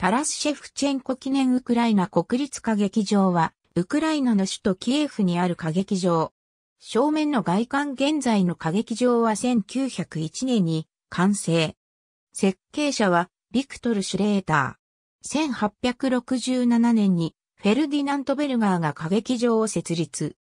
タラスシェフチェンコ記念ウクライナ国立歌劇場は、ウクライナの首都キエフにある歌劇場。正面の外観現在の歌劇場は1901年に完成。設計者はビクトル・シュレーター。1867年にフェルディナント・ベルガーが歌劇場を設立。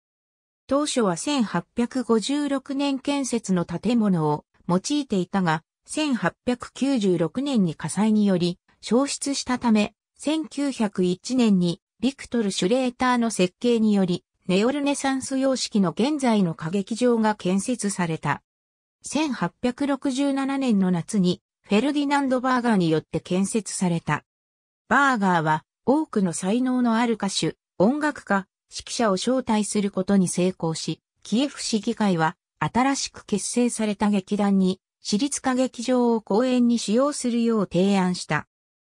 当初は1856年建設の建物を用いていたが、1896年に火災により消失したため、1901年にビクトル・シュレーターの設計により、ネオルネサンス様式の現在の歌劇場が建設された。1867年の夏にフェルディナンド・バーガーによって建設された。バーガーは多くの才能のある歌手、音楽家、指揮者を招待することに成功し、キエフ市議会は新しく結成された劇団に私立歌劇場を公演に使用するよう提案した。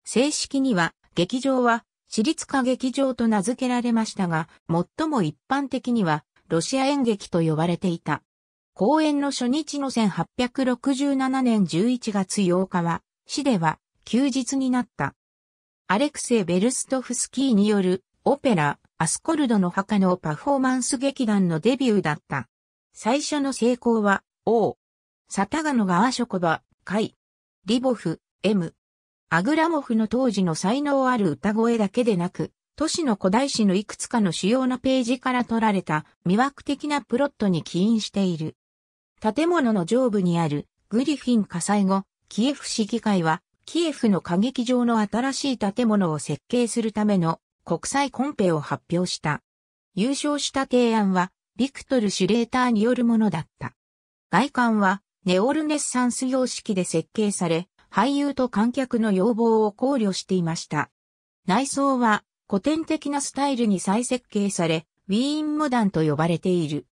正式には、劇場は、私立歌劇場と名付けられましたが、最も一般的には、ロシア演劇と呼ばれていた。公演の初日の1867年11月8日は、市では休日になった。アレクセイ・ベルストフスキーによるオペラ、アスコルドの墓のパフォーマンス劇団のデビューだった。最初の成功は、王。サタガノ・ガアショコバ、カイ。リボフ、M、アグラモフの当時の才能ある歌声だけでなく、都市の古代史のいくつかの主要なページから取られた魅惑的なプロットに起因している。建物の上部にあるグリフィン火災後、キエフ市議会は、キエフの歌劇場の新しい建物を設計するための国際コンペを発表した。優勝した提案は、ビクトル・シュレーターによるものだった。外観は、ネオルネッサンス様式で設計され、俳優と観客の要望を考慮していました。内装は古典的なスタイルに再設計され、ウィーンモダンと呼ばれている。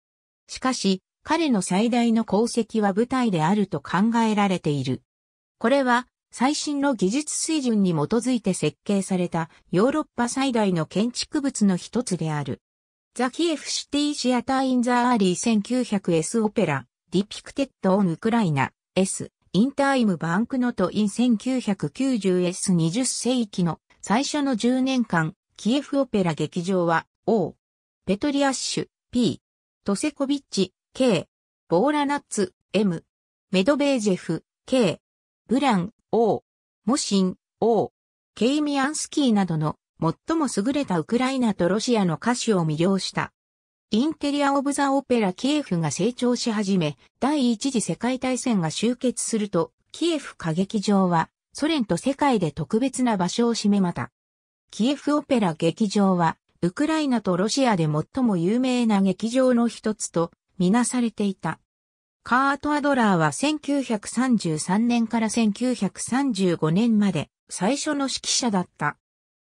しかし、彼の最大の功績は舞台であると考えられている。これは、最新の技術水準に基づいて設計されたヨーロッパ最大の建築物の一つである。ザ・キエフ・シティ・シアター・イン・ザ・アーリー 1900S オペラ、ディピクテッド・オン・ウクライナ、S、インターイムバンクノトイン 1990S20 世紀の最初の10年間、キエフオペラ劇場は O、ペトリアッシュ、P、トセコビッチ、K、ボーラナッツ、M、メドベージェフ、K、ブラン、O、モシン、O、ケイミアンスキーなどの最も優れたウクライナとロシアの歌手を魅了した。インテリア・オブ・ザ・オペラ・キエフが成長し始め、第一次世界大戦が終結すると、キエフ歌劇場は、ソ連と世界で特別な場所を占めまた。キエフオペラ劇場は、ウクライナとロシアで最も有名な劇場の一つと、みなされていた。カート・アドラーは1933年から1935年まで、最初の指揮者だった。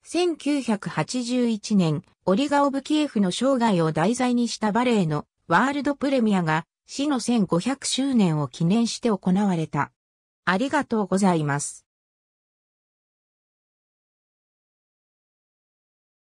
1981年、オリガ・オブ・キエフの生涯を題材にしたバレエのワールドプレミアが死の1500周年を記念して行われた。ありがとうございます。